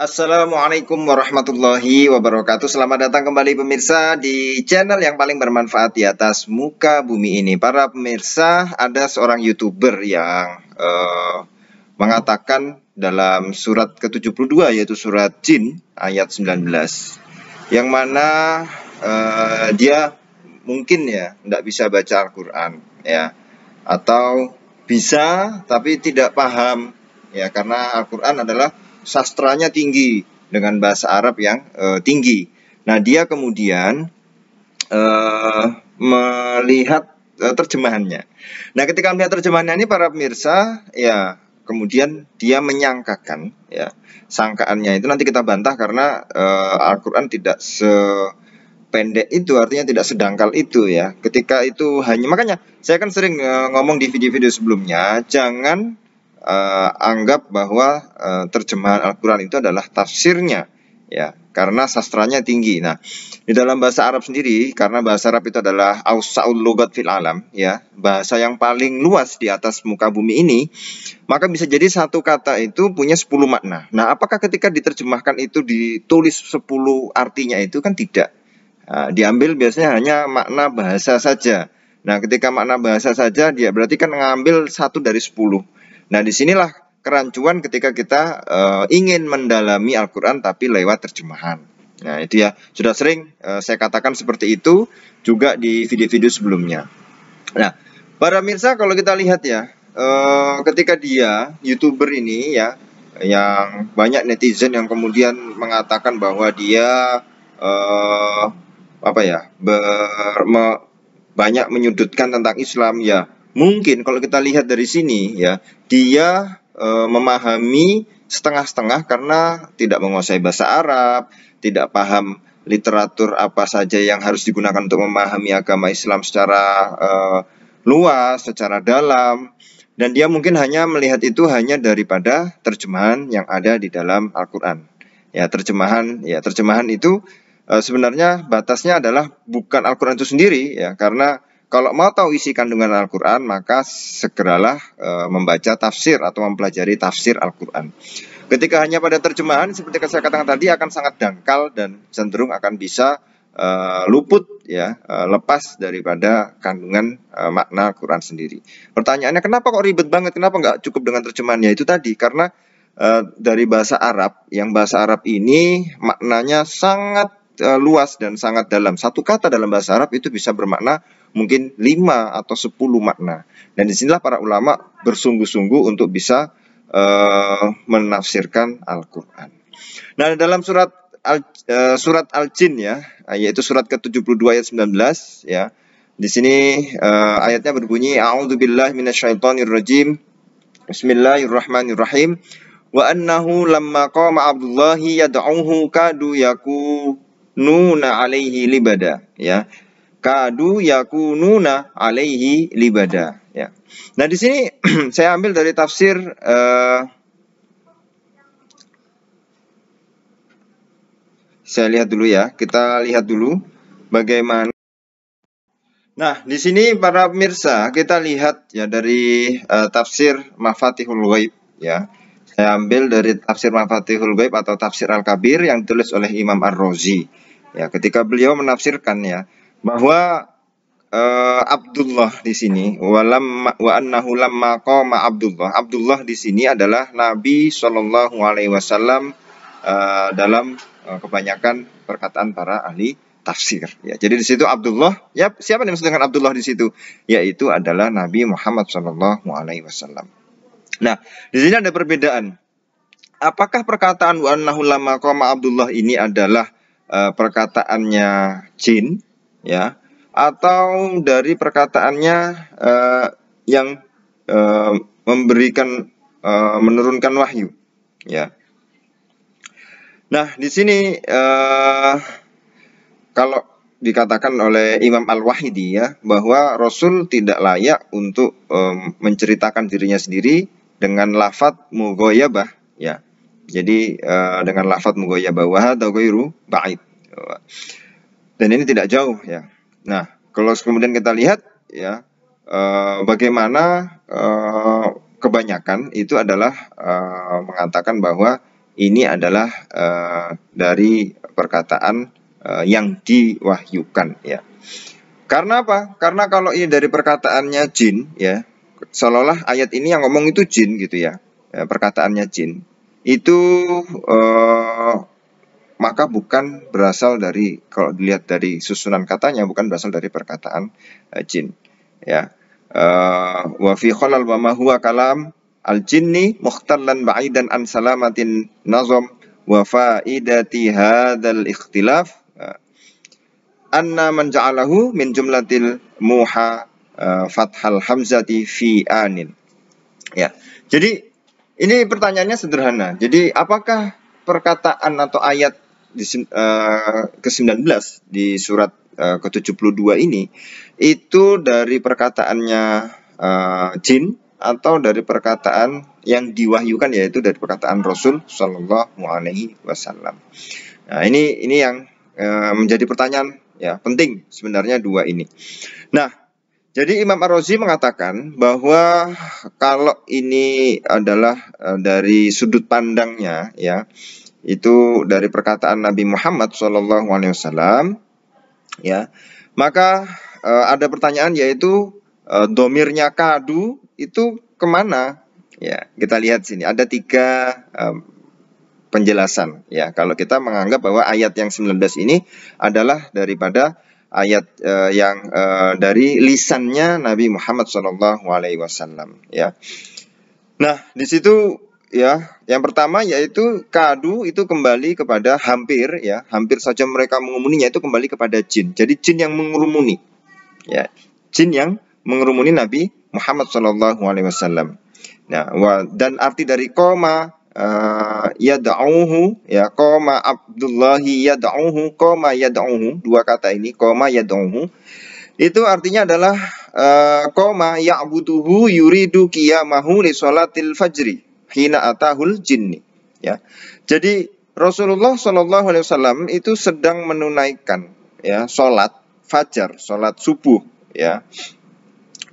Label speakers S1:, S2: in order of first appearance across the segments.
S1: Assalamualaikum warahmatullahi wabarakatuh. Selamat datang kembali pemirsa di channel yang paling bermanfaat di atas muka bumi ini. Para pemirsa, ada seorang YouTuber yang uh, mengatakan dalam surat ke-72 yaitu surat Jin ayat 19. Yang mana uh, dia mungkin ya tidak bisa baca Al-Qur'an ya atau bisa tapi tidak paham ya karena Al-Qur'an adalah sastranya tinggi dengan bahasa Arab yang uh, tinggi. Nah, dia kemudian uh, melihat uh, terjemahannya. Nah, ketika melihat terjemahannya ini para pemirsa, ya kemudian dia menyangkakan ya sangkaannya itu nanti kita bantah karena uh, Al-Qur'an tidak sependek itu artinya tidak sedangkal itu ya. Ketika itu hanya makanya saya kan sering ngomong di video-video sebelumnya, jangan uh, anggap bahwa uh, terjemahan Al-Quran itu adalah tafsirnya ya karena sastranya tinggi. Nah, di dalam bahasa Arab sendiri karena bahasa Arab itu adalah ausaul logat fil alam ya, bahasa yang paling luas di atas muka bumi ini, maka bisa jadi satu kata itu punya 10 makna. Nah, apakah ketika diterjemahkan itu ditulis 10 artinya itu kan tidak. Nah, diambil biasanya hanya makna bahasa saja. Nah, ketika makna bahasa saja dia berarti kan ngambil satu dari 10. Nah, disinilah kerancuan ketika kita uh, ingin mendalami Al-Quran tapi lewat terjemahan. Nah, itu ya, sudah sering uh, saya katakan seperti itu juga di video-video sebelumnya. Nah, para mirsa kalau kita lihat ya, uh, ketika dia YouTuber ini ya yang banyak netizen yang kemudian mengatakan bahwa dia uh, apa ya, ber, me, banyak menyudutkan tentang Islam ya mungkin kalau kita lihat dari sini ya dia e, memahami setengah-setengah karena tidak menguasai bahasa Arab, tidak paham literatur apa saja yang harus digunakan untuk memahami agama Islam secara e, luas, secara dalam dan dia mungkin hanya melihat itu hanya daripada terjemahan yang ada di dalam Al-Qur'an. Ya, terjemahan ya terjemahan itu e, sebenarnya batasnya adalah bukan Al-Qur'an itu sendiri ya karena kalau mau tahu isi kandungan Al-Quran, maka segeralah e, membaca tafsir atau mempelajari tafsir Al-Quran. Ketika hanya pada terjemahan, seperti yang saya katakan tadi, akan sangat dangkal dan cenderung akan bisa e, luput, ya, e, lepas daripada kandungan e, makna Al-Quran sendiri. Pertanyaannya, kenapa kok ribet banget? Kenapa nggak cukup dengan terjemahan? Ya itu tadi, karena e, dari bahasa Arab, yang bahasa Arab ini maknanya sangat luas dan sangat dalam. Satu kata dalam bahasa Arab itu bisa bermakna mungkin lima atau sepuluh makna. Dan disinilah para ulama bersungguh-sungguh untuk bisa uh, menafsirkan Al-Quran. Nah, dalam surat Al, uh, surat Al-Jin ya, yaitu surat ke-72 ayat 19 ya. Di sini uh, ayatnya berbunyi A'udzubillahi minasyaitonirrajim. Bismillahirrahmanirrahim. Wa annahu lamma qama Abdullah yad'uhu kadu yakununa alaihi libada ya kadu yakununa alaihi libada ya. Nah di sini saya ambil dari tafsir uh, saya lihat dulu ya kita lihat dulu bagaimana Nah di sini para pemirsa kita lihat ya dari uh, tafsir Mafatihul Ghaib ya saya ambil dari tafsir Mafatihul Ghaib atau tafsir Al Kabir yang ditulis oleh Imam Ar Razi ya ketika beliau menafsirkan ya bahwa uh, Abdullah di sini walam wa annahu lamma Abdullah. Abdullah di sini adalah Nabi Shallallahu alaihi wasallam uh, dalam uh, kebanyakan perkataan para ahli tafsir ya. Jadi di situ Abdullah ya siapa yang dimaksud dengan Abdullah di situ? Yaitu adalah Nabi Muhammad Shallallahu alaihi wasallam. Nah, di sini ada perbedaan. Apakah perkataan wa annahu lamma Abdullah ini adalah perkataannya jin ya atau dari perkataannya uh, yang uh, memberikan uh, menurunkan wahyu ya nah di sini uh, kalau dikatakan oleh Imam Al-Wahidi ya bahwa Rasul tidak layak untuk um, menceritakan dirinya sendiri dengan lafat mugoyabah ya jadi uh, dengan lafat mugoyabah wahada ghairu ba'id dan ini tidak jauh ya. Nah, kalau kemudian kita lihat ya uh, bagaimana uh, kebanyakan itu adalah uh, mengatakan bahwa ini adalah uh, dari perkataan uh, yang diwahyukan ya. Karena apa? Karena kalau ini dari perkataannya jin ya, seolah-olah ayat ini yang ngomong itu jin gitu ya, ya perkataannya jin itu uh, maka bukan berasal dari kalau dilihat dari susunan katanya bukan berasal dari perkataan uh, jin ya eh, wa fi khalal wa ma huwa kalam al jinni muhtallan ba'idan an salamatin nazam wa faidati hadzal ikhtilaf eh, anna man ja'alahu min jumlatil muha fathal hamzati fi anin ya jadi ini pertanyaannya sederhana jadi apakah perkataan atau ayat di, uh, ke-19 di surat uh, ke-72 ini itu dari perkataannya uh, jin atau dari perkataan yang diwahyukan yaitu dari perkataan Rasul Shallallahu Alaihi Wasallam. Nah ini ini yang uh, menjadi pertanyaan ya penting sebenarnya dua ini. Nah jadi Imam Ar-Razi mengatakan bahwa kalau ini adalah dari sudut pandangnya ya itu dari perkataan Nabi Muhammad SAW ya maka e, ada pertanyaan yaitu e, domirnya kadu itu kemana ya kita lihat sini ada tiga e, penjelasan ya kalau kita menganggap bahwa ayat yang 19 ini adalah daripada ayat e, yang e, dari lisannya Nabi Muhammad SAW ya nah di situ ya. Yang pertama yaitu kadu itu kembali kepada hampir ya, hampir saja mereka mengumuninya itu kembali kepada jin. Jadi jin yang mengerumuni. Ya, jin yang mengerumuni Nabi Muhammad Shallallahu alaihi wasallam. Nah, wa, dan arti dari koma uh, yad'uhu ya koma Abdullahi ya yad'uhu koma ya yad'uhu dua kata ini koma ya yad'uhu itu artinya adalah uh, koma ya'buduhu yuridu qiyamahu li sholatil fajri hina atahul jinni ya. Jadi Rasulullah Shallallahu alaihi wasallam itu sedang menunaikan ya salat fajar, salat subuh ya.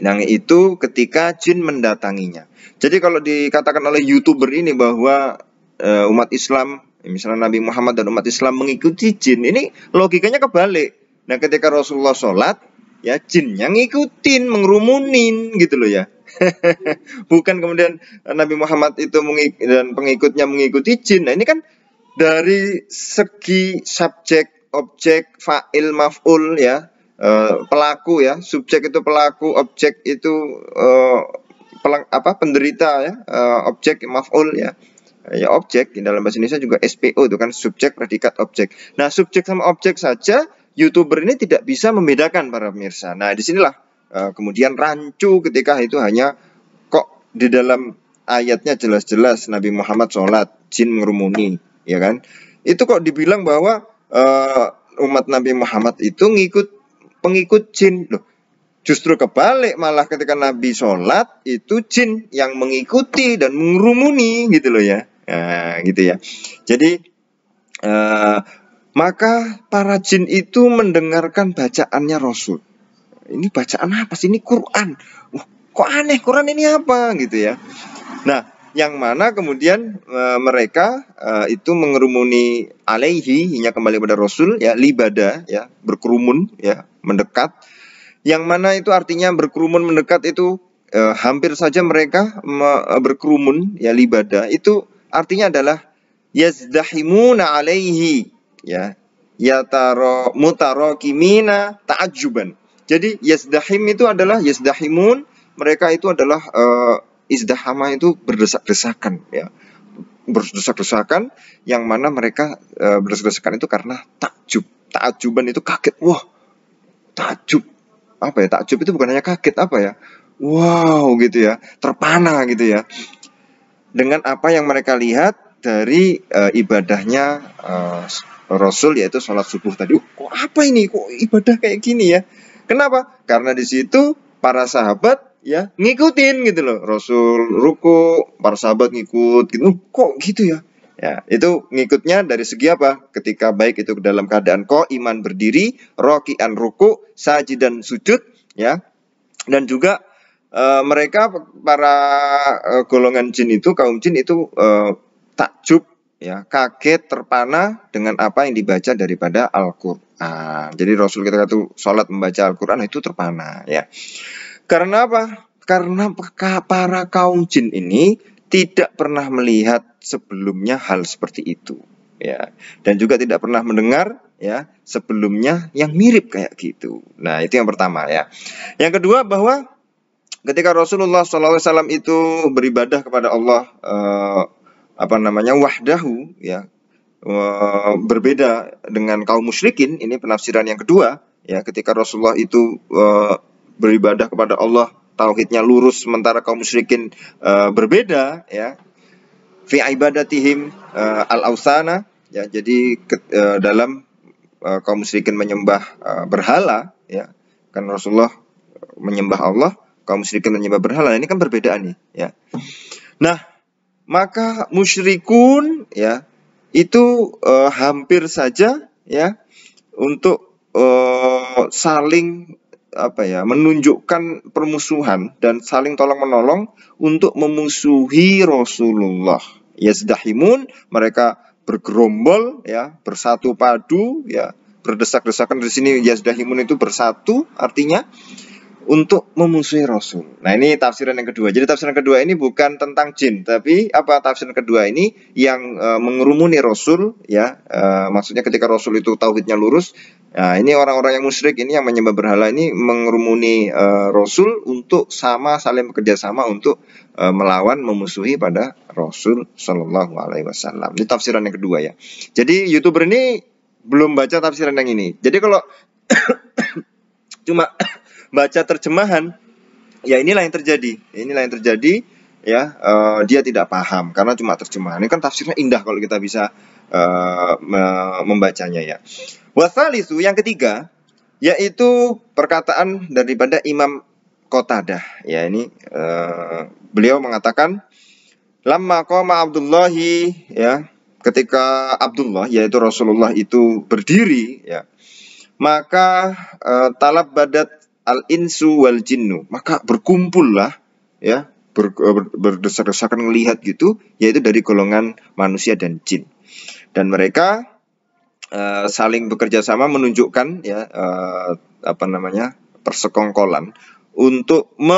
S1: Yang nah, itu ketika jin mendatanginya. Jadi kalau dikatakan oleh YouTuber ini bahwa e, umat Islam misalnya Nabi Muhammad dan umat Islam mengikuti jin ini logikanya kebalik. Nah ketika Rasulullah sholat ya jin yang ngikutin mengerumunin gitu loh ya. Bukan kemudian eh, Nabi Muhammad itu mengik- dan pengikutnya mengikuti jin. Nah, ini kan dari segi subjek, objek, fa'il, maf'ul ya, Uh, pelaku ya subjek itu pelaku objek itu uh, apa penderita ya uh, objek maf'ul ya ya objek di dalam bahasa Indonesia juga SPO itu kan subjek predikat objek nah subjek sama objek saja youtuber ini tidak bisa membedakan para pemirsa nah disinilah Eh, kemudian rancu ketika itu hanya kok di dalam ayatnya jelas-jelas Nabi Muhammad sholat jin ngerumuni ya kan itu kok dibilang bahwa uh, umat Nabi Muhammad itu ngikut pengikut jin loh justru kebalik malah ketika Nabi sholat itu jin yang mengikuti dan mengerumuni gitu loh ya nah, gitu ya jadi uh, maka para jin itu mendengarkan bacaannya Rasul ini bacaan apa sih ini Quran Wah, kok aneh Quran ini apa gitu ya nah yang mana kemudian e, mereka e, itu mengerumuni alaihi hingga kembali pada Rasul ya libada ya berkerumun ya mendekat yang mana itu artinya berkerumun mendekat itu e, hampir saja mereka me, e, berkerumun ya libada itu artinya adalah yazdahimuna alaihi ya yataro mutarokimina ta'ajuban jadi yasdahim itu adalah yasdahimun, mereka itu adalah uh, izdahama itu berdesak-desakan ya. Berdesak-desakan yang mana mereka uh, berdesak-desakan itu karena takjub. Takjuban itu kaget. Wah. Takjub. Apa ya? Takjub itu bukan hanya kaget apa ya? Wow gitu ya. Terpana gitu ya. Dengan apa yang mereka lihat dari uh, ibadahnya uh, Rasul yaitu sholat subuh tadi. Uh, kok apa ini? Kok ibadah kayak gini ya? Kenapa? Karena di situ para sahabat ya ngikutin gitu loh. Rasul ruku, para sahabat ngikut gitu. Kok gitu ya? Ya, itu ngikutnya dari segi apa? Ketika baik itu dalam keadaan kok iman berdiri, rokian ruku, saji dan sujud, ya. Dan juga Uh, mereka para uh, golongan jin itu, kaum jin itu uh, takjub ya kaget terpana dengan apa yang dibaca daripada Al-Qur'an. Nah, jadi Rasul kita kata salat membaca Al-Qur'an itu terpana ya. Karena apa? Karena para kaum jin ini tidak pernah melihat sebelumnya hal seperti itu ya. Dan juga tidak pernah mendengar ya sebelumnya yang mirip kayak gitu. Nah, itu yang pertama ya. Yang kedua bahwa ketika Rasulullah SAW itu beribadah kepada Allah eh, apa namanya wahdahu ya berbeda dengan kaum musyrikin ini penafsiran yang kedua ya ketika Rasulullah itu e, beribadah kepada Allah tauhidnya lurus sementara kaum musyrikin e, berbeda ya fi ibadatihim e, al ausana ya jadi dalam kaum musyrikin menyembah berhala ya kan Rasulullah menyembah Allah kaum musyrikin menyembah berhala nah, ini kan perbedaan nih ya nah maka musyrikun ya itu eh, hampir saja ya untuk eh, saling apa ya menunjukkan permusuhan dan saling tolong menolong untuk memusuhi Rasulullah yazdahimun mereka bergerombol ya bersatu padu ya berdesak-desakan di sini yazdahimun itu bersatu artinya untuk memusuhi Rasul. Nah ini tafsiran yang kedua. Jadi tafsiran kedua ini bukan tentang jin, tapi apa tafsiran kedua ini yang e, mengerumuni Rasul, ya e, maksudnya ketika Rasul itu tauhidnya lurus. Nah ini orang-orang yang musyrik ini yang menyembah berhala ini mengerumuni e, Rasul untuk sama saling bekerja sama untuk e, melawan memusuhi pada Rasul Shallallahu Alaihi Wasallam. Ini tafsiran yang kedua ya. Jadi youtuber ini belum baca tafsiran yang ini. Jadi kalau cuma baca terjemahan, ya inilah yang terjadi. Inilah yang terjadi ya uh, dia tidak paham karena cuma terjemahan. Ini kan tafsirnya indah kalau kita bisa uh, membacanya ya. itu yang ketiga yaitu perkataan daripada Imam Qatadah. Ya ini uh, beliau mengatakan lama koma Abdullahi ya ketika Abdullah yaitu Rasulullah itu berdiri ya maka uh, talab badat al-insu wal jinnu. Maka berkumpul lah ya ber, eh, ber, berdesak-desakan melihat gitu yaitu dari golongan manusia dan jin. Dan mereka uh, saling bekerja sama menunjukkan ya uh, apa namanya? persekongkolan untuk me,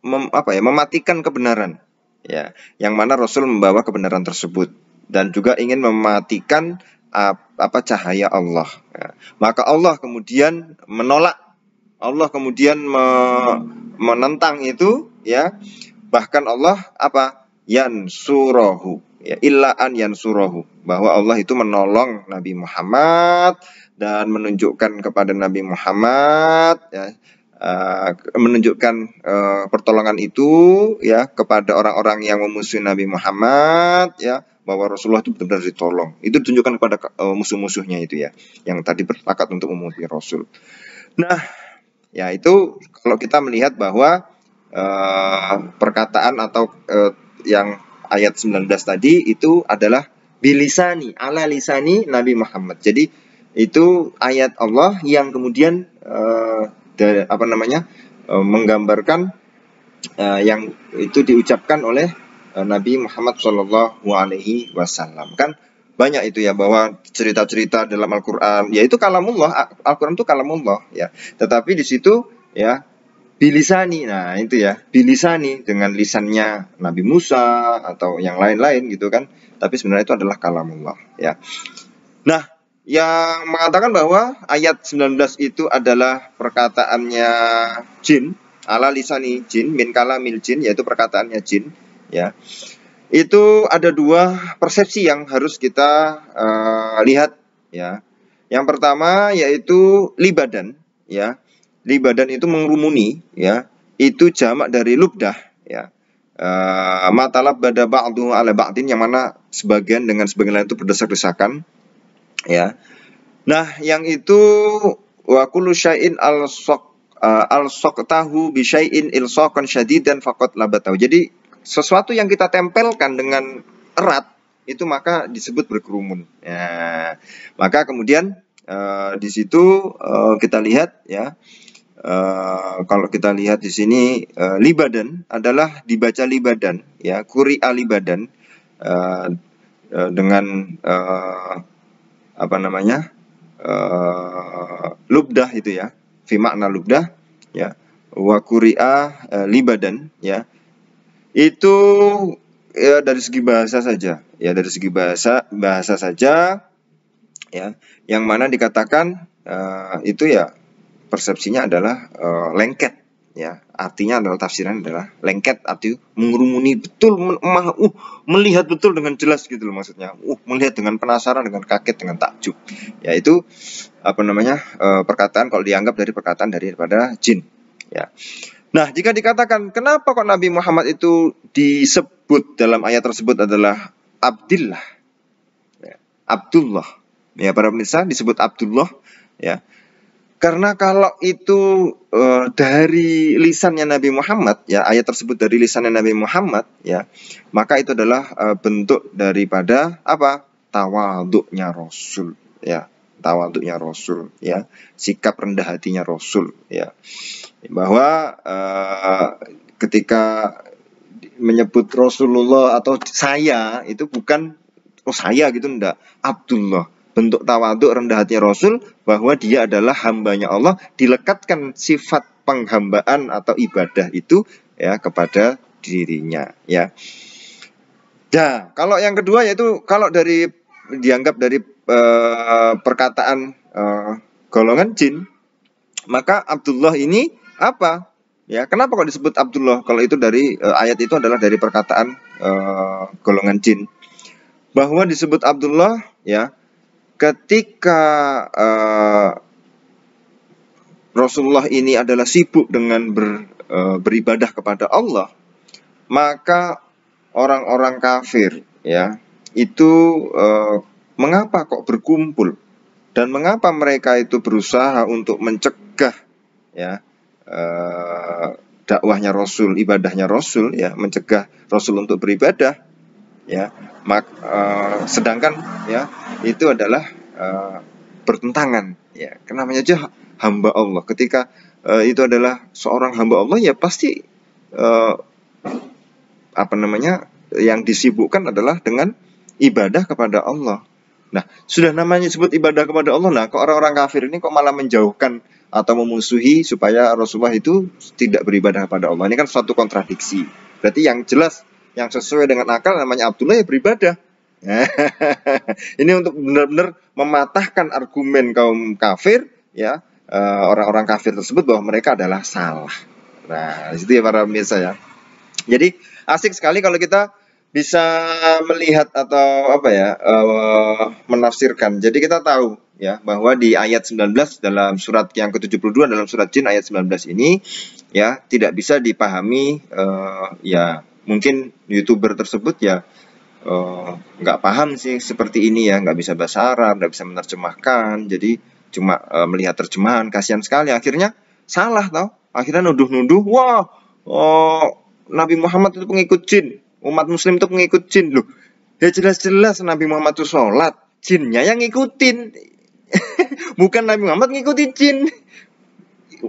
S1: mem, apa ya mematikan kebenaran ya yang mana Rasul membawa kebenaran tersebut dan juga ingin mematikan apa cahaya Allah. Ya. Maka Allah kemudian menolak, Allah kemudian me, menentang itu, ya. Bahkan Allah apa? surahu, ya illa an surahu. bahwa Allah itu menolong Nabi Muhammad dan menunjukkan kepada Nabi Muhammad, ya, Uh, menunjukkan uh, pertolongan itu ya kepada orang-orang yang memusuhi Nabi Muhammad ya bahwa Rasulullah itu benar-benar ditolong. Itu ditunjukkan kepada uh, musuh-musuhnya itu ya, yang tadi bertakat untuk memuji Rasul. Nah, ya itu kalau kita melihat bahwa uh, perkataan atau uh, yang ayat 19 tadi itu adalah bilisani, ala lisani Nabi Muhammad. Jadi itu ayat Allah yang kemudian uh, dari, apa namanya uh, menggambarkan uh, yang itu diucapkan oleh Eh, Nabi Muhammad Shallallahu Alaihi Wasallam kan banyak itu ya bahwa cerita-cerita dalam Al-Quran yaitu kalamullah Al-Quran itu kalamullah ya tetapi di situ ya bilisani nah itu ya bilisani dengan lisannya Nabi Musa atau yang lain-lain gitu kan tapi sebenarnya itu adalah kalamullah ya nah yang mengatakan bahwa ayat 19 itu adalah perkataannya jin ala lisani jin min kalamil jin yaitu perkataannya jin ya itu ada dua persepsi yang harus kita uh, lihat ya yang pertama yaitu libadan ya libadan itu mengrumuni ya itu jamak dari lubdah ya uh, eh, matalab bada ba'du ala ba'din yang mana sebagian dengan sebagian lain itu berdesak-desakan ya nah yang itu wa kullu syai'in al sok eh, tahu al il tahu bisyai'in ilsaqan syadidan faqat labatau jadi sesuatu yang kita tempelkan dengan erat itu maka disebut berkerumun. Ya. Maka kemudian uh, di situ uh, kita lihat ya uh, kalau kita lihat di sini uh, libadan adalah dibaca libadan ya kuri alibadan uh, uh, dengan uh, apa namanya uh, lubdah itu ya fi makna lubdah ya wa kuria uh, libadan ya itu ya dari segi bahasa saja ya dari segi bahasa bahasa saja ya yang mana dikatakan uh, itu ya persepsinya adalah uh, lengket ya artinya adalah tafsiran adalah lengket atau mengurumuni betul me uh melihat betul dengan jelas gitu loh maksudnya uh melihat dengan penasaran dengan kaget dengan takjub ya itu apa namanya uh, perkataan kalau dianggap dari perkataan daripada jin ya Nah, jika dikatakan kenapa kok Nabi Muhammad itu disebut dalam ayat tersebut adalah Abdillah, ya, Abdullah. Ya, para pemirsa disebut Abdullah, ya. Karena kalau itu e, dari lisannya Nabi Muhammad, ya ayat tersebut dari lisannya Nabi Muhammad, ya maka itu adalah e, bentuk daripada apa tawaduknya Rasul, ya tawaduknya Rasul ya sikap rendah hatinya Rasul ya bahwa uh, ketika menyebut Rasulullah atau saya itu bukan oh saya gitu ndak Abdullah bentuk tawaduk rendah hatinya Rasul bahwa dia adalah hambanya Allah dilekatkan sifat penghambaan atau ibadah itu ya kepada dirinya ya. Nah, kalau yang kedua yaitu kalau dari dianggap dari uh, perkataan uh, golongan jin, maka Abdullah ini apa? Ya, kenapa kok disebut Abdullah? Kalau itu dari uh, ayat itu adalah dari perkataan uh, golongan jin. Bahwa disebut Abdullah ya ketika uh, Rasulullah ini adalah sibuk dengan ber, uh, beribadah kepada Allah, maka orang-orang kafir ya itu uh, mengapa kok berkumpul dan mengapa mereka itu berusaha untuk mencegah ya eh, dakwahnya Rasul, ibadahnya Rasul ya, mencegah Rasul untuk beribadah ya. Mak, eh, sedangkan ya itu adalah eh, bertentangan ya. kenamanya aja hamba Allah. Ketika eh, itu adalah seorang hamba Allah ya pasti eh, apa namanya yang disibukkan adalah dengan ibadah kepada Allah Nah, sudah namanya sebut ibadah kepada Allah. Nah, kok orang-orang kafir ini kok malah menjauhkan atau memusuhi supaya Rasulullah itu tidak beribadah kepada Allah. Ini kan suatu kontradiksi. Berarti yang jelas, yang sesuai dengan akal namanya Abdullah ya beribadah. ini untuk benar-benar mematahkan argumen kaum kafir ya eh, orang-orang kafir tersebut bahwa mereka adalah salah. Nah, itu ya para pemirsa ya. Jadi asik sekali kalau kita bisa melihat atau apa ya uh, menafsirkan. Jadi kita tahu ya bahwa di ayat 19 dalam surat yang ke-72 dalam surat Jin ayat 19 ini ya tidak bisa dipahami uh, ya mungkin YouTuber tersebut ya eh, nggak uh, paham sih seperti ini ya nggak bisa bahasa Arab nggak bisa menerjemahkan jadi cuma uh, melihat terjemahan kasihan sekali akhirnya salah tau akhirnya nuduh-nuduh wah oh, Nabi Muhammad itu pengikut jin umat muslim itu ngikut jin loh ya jelas-jelas Nabi Muhammad itu sholat jinnya yang ngikutin bukan Nabi Muhammad ngikutin jin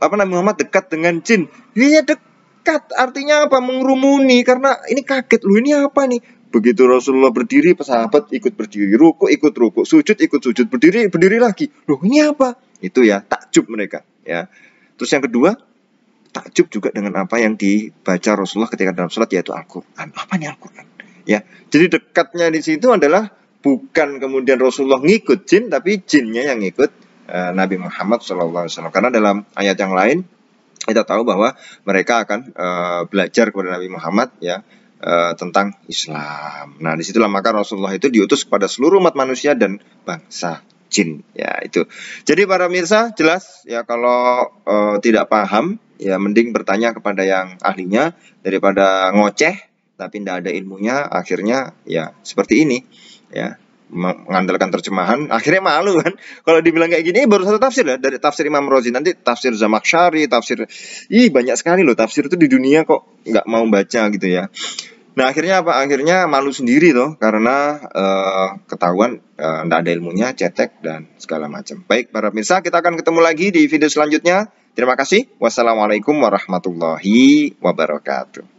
S1: apa Nabi Muhammad dekat dengan jin dia dekat artinya apa Mengrumuni karena ini kaget lu ini apa nih begitu Rasulullah berdiri sahabat ikut berdiri ruku ikut ruku sujud ikut sujud berdiri berdiri lagi loh ini apa itu ya takjub mereka ya terus yang kedua takjub juga dengan apa yang dibaca Rasulullah ketika dalam sholat yaitu Al-Quran. Apa nih Al-Quran? Ya, jadi dekatnya di situ adalah bukan kemudian Rasulullah ngikut jin, tapi jinnya yang ngikut uh, Nabi Muhammad SAW. Karena dalam ayat yang lain kita tahu bahwa mereka akan uh, belajar kepada Nabi Muhammad ya uh, tentang Islam. Nah, disitulah maka Rasulullah itu diutus kepada seluruh umat manusia dan bangsa jin ya itu. Jadi para mirsa jelas ya kalau uh, tidak paham ya mending bertanya kepada yang ahlinya daripada ngoceh tapi tidak ada ilmunya akhirnya ya seperti ini ya mengandalkan terjemahan akhirnya malu kan kalau dibilang kayak gini baru satu tafsir lah ya, dari tafsir Imam Rozi nanti tafsir Zamakshari tafsir ih banyak sekali loh tafsir itu di dunia kok nggak mau baca gitu ya Nah akhirnya apa? Akhirnya malu sendiri tuh karena uh, ketahuan tidak eh, uh, ada ilmunya, cetek dan segala macam. Baik para pemirsa, kita akan ketemu lagi di video selanjutnya. Terima kasih. Wassalamualaikum warahmatullahi wabarakatuh.